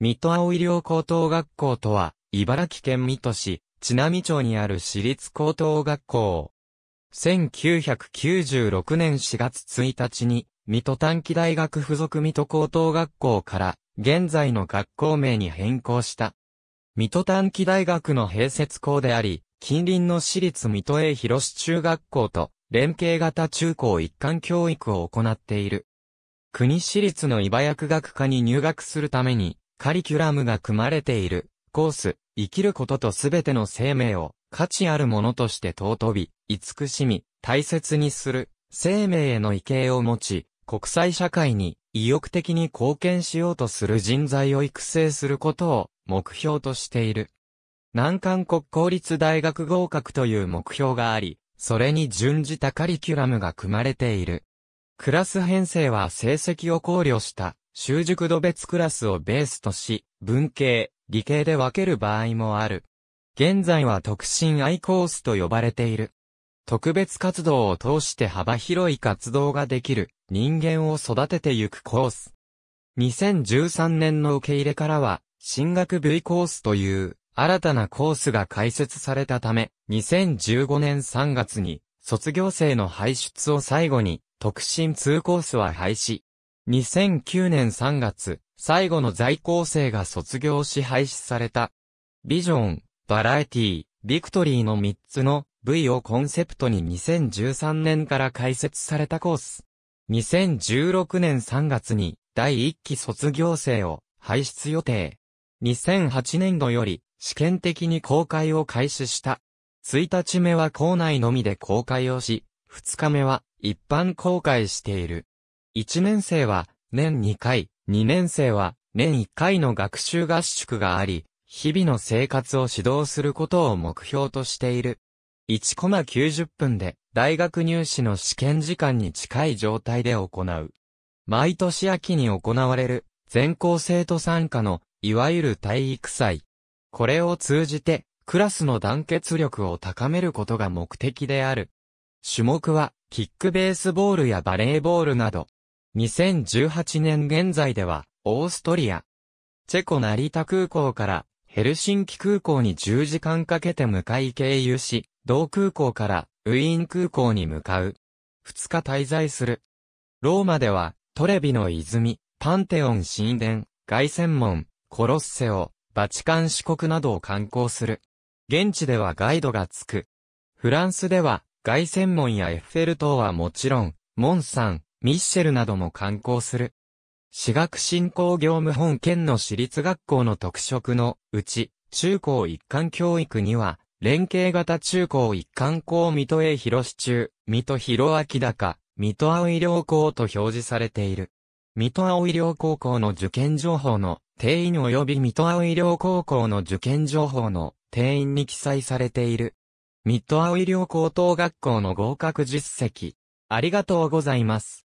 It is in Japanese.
水戸青医療高等学校とは、茨城県水戸市、津波町にある私立高等学校。1996年4月1日に、水戸短期大学附属水戸高等学校から、現在の学校名に変更した。水戸短期大学の併設校であり、近隣の私立水戸栄広市中学校と、連携型中高一貫教育を行っている。国私立の茨薬学科に入学するために、カリキュラムが組まれている、コース、生きることとすべての生命を、価値あるものとして尊び、慈しみ、大切にする、生命への畏敬を持ち、国際社会に意欲的に貢献しようとする人材を育成することを目標としている。南韓国公立大学合格という目標があり、それに準じたカリキュラムが組まれている。クラス編成は成績を考慮した習熟度別クラスをベースとし、文系、理系で分ける場合もある。現在は特進 I コースと呼ばれている。特別活動を通して幅広い活動ができる人間を育ててゆくコース。2013年の受け入れからは、進学部コースという新たなコースが開設されたため、2015年3月に卒業生の排出を最後に、特進2コースは廃止。2009年3月、最後の在校生が卒業し廃止された。ビジョン、バラエティ、ビクトリーの3つの V をコンセプトに2013年から開設されたコース。2016年3月に第1期卒業生を排出予定。2008年度より試験的に公開を開始した。1日目は校内のみで公開をし、2日目は一般公開している。1年生は年2回、2年生は年1回の学習合宿があり、日々の生活を指導することを目標としている。1コマ90分で大学入試の試験時間に近い状態で行う。毎年秋に行われる全校生徒参加のいわゆる体育祭。これを通じてクラスの団結力を高めることが目的である。種目はキックベースボールやバレーボールなど2018年現在では、オーストリア、チェコ成田空港からヘルシンキ空港に10時間かけて向かい経由し、同空港からウィーン空港に向かう。2日滞在する。ローマでは、トレビの泉、パンテオン神殿、凱旋門、コロッセオ、バチカン四国などを観光する。現地ではガイドがつく。フランスでは、凱旋門やエッフェル塔はもちろん、モンサン、ミッシェルなども観光する。私学振興業務本県の私立学校の特色のうち、中高一貫教育には、連携型中高一貫校水戸江広市中、水戸広明高、水戸青医療校と表示されている。水戸青医療高校の受験情報の定員及び水戸青医療高校の受験情報の定員に記載されている。水戸青医療高等学校の合格実績。ありがとうございます。